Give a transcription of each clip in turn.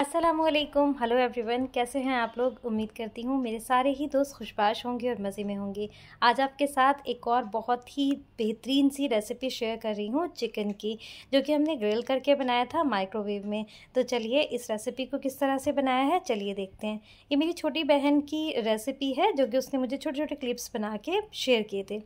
Aslam hello everyone कैसे हैं आप लोग उम्मीद करती हूँ मेरे सारे ही दोस्त खुशबाश होंगे और मज़े में होंगे आज आपके साथ एक और बहुत ही बेहतरीन सी रेसिपी शेयर कर रही हूँ चिकन की जो कि हमने ग्रिल करके बनाया था माइक्रोवेव में तो चलिए इस रेसिपी को किस तरह से बनाया है चलिए देखते हैं ये मेरी छोटी बहन की रेसिपी है जो कि उसने मुझे छोटे छोटे क्लिप्स बना के शेयर किए थे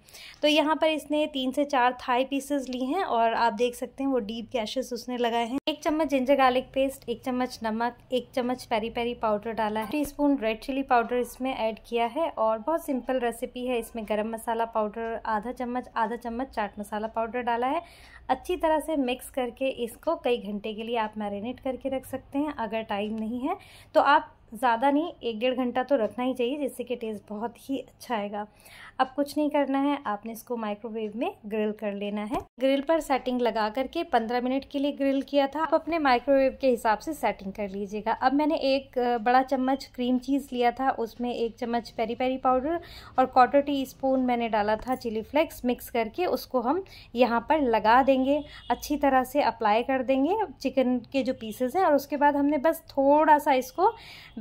तो यहाँ पर इसने तीन से चार थाई पीसेज ली हैं और आप देख सकते हैं वो डीप कैशेज उसने लगाए हैं एक चम्मच जिंजर गार्लिक पेस्ट एक चम्मच नमक नमक एक चम्मच पेरी पेरी पाउडर डाला है teaspoon red chilli powder इसमें ऐड किया है और बहुत सिंपल रेसिपी है इसमें गरम मसाला पाउडर आधा चम्मच आधा चम्मच चाट मसाला पाउडर डाला है अच्छी तरह से मिक्स करके इसको कई घंटे के लिए आप मैरिनेट करके रख सकते हैं अगर टाइम नहीं है तो आप ज़्यादा नहीं एक डेढ़ घंटा तो रखना ही चाहिए जिससे कि टेस्ट बहुत ही अच्छा आएगा अब कुछ नहीं करना है आपने इसको माइक्रोवेव में ग्रिल कर लेना है ग्रिल पर सेटिंग लगा करके 15 मिनट के लिए ग्रिल किया था आप अपने माइक्रोवेव के हिसाब से सेटिंग कर लीजिएगा अब मैंने एक बड़ा चम्मच क्रीम चीज़ लिया था उसमें एक चम्मच पेरी पेरी पाउडर और क्वार्टर टी स्पून मैंने डाला था चिली फ्लेक्स मिक्स करके उसको हम यहाँ पर लगा देंगे अच्छी तरह से अप्लाई कर देंगे चिकन के जो पीसेस हैं और उसके बाद हमने बस थोड़ा सा इसको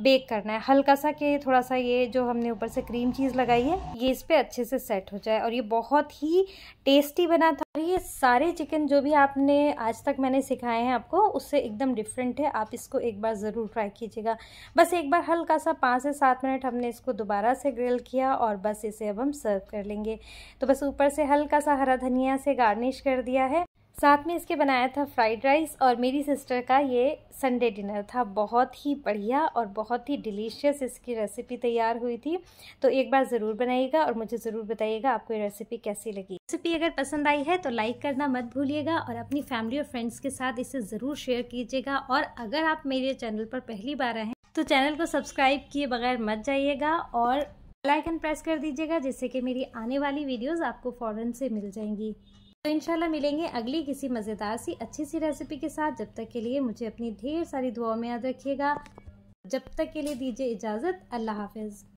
बेक करना है हल्का सा कि थोड़ा सा ये जो हमने ऊपर से क्रीम चीज़ लगाई है ये इस पर अच्छे से सेट हो जाए और ये बहुत ही टेस्टी बना था और ये सारे चिकन जो भी आपने आज तक मैंने सिखाए हैं आपको उससे एकदम डिफरेंट है आप इसको एक बार ज़रूर ट्राई कीजिएगा बस एक बार हल्का सा पाँच से सात मिनट हमने इसको दोबारा से ग्रिल किया और बस इसे अब हम सर्व कर लेंगे तो बस ऊपर से हल्का सा हरा धनिया से गार्निश कर दिया है साथ में इसके बनाया था फ्राइड राइस और मेरी सिस्टर का ये संडे डिनर था बहुत ही बढ़िया और बहुत ही डिलीशियस इसकी रेसिपी तैयार हुई थी तो एक बार ज़रूर बनाइएगा और मुझे ज़रूर बताइएगा आपको ये रेसिपी कैसी लगी रेसिपी अगर पसंद आई है तो लाइक करना मत भूलिएगा और अपनी फैमिली और फ्रेंड्स के साथ इसे ज़रूर शेयर कीजिएगा और अगर आप मेरे चैनल पर पहली बार आए हैं तो चैनल को सब्सक्राइब किए बगैर मत जाइएगा और लाइकन प्रेस कर दीजिएगा जिससे कि मेरी आने वाली वीडियोज आपको फ़ौरन से मिल जाएंगी तो इनशाला मिलेंगे अगली किसी मज़ेदार सी अच्छी सी रेसिपी के साथ जब तक के लिए मुझे अपनी ढेर सारी दुआओं में याद रखिएगा जब तक के लिए दीजिए इजाज़त अल्लाह हाफिज़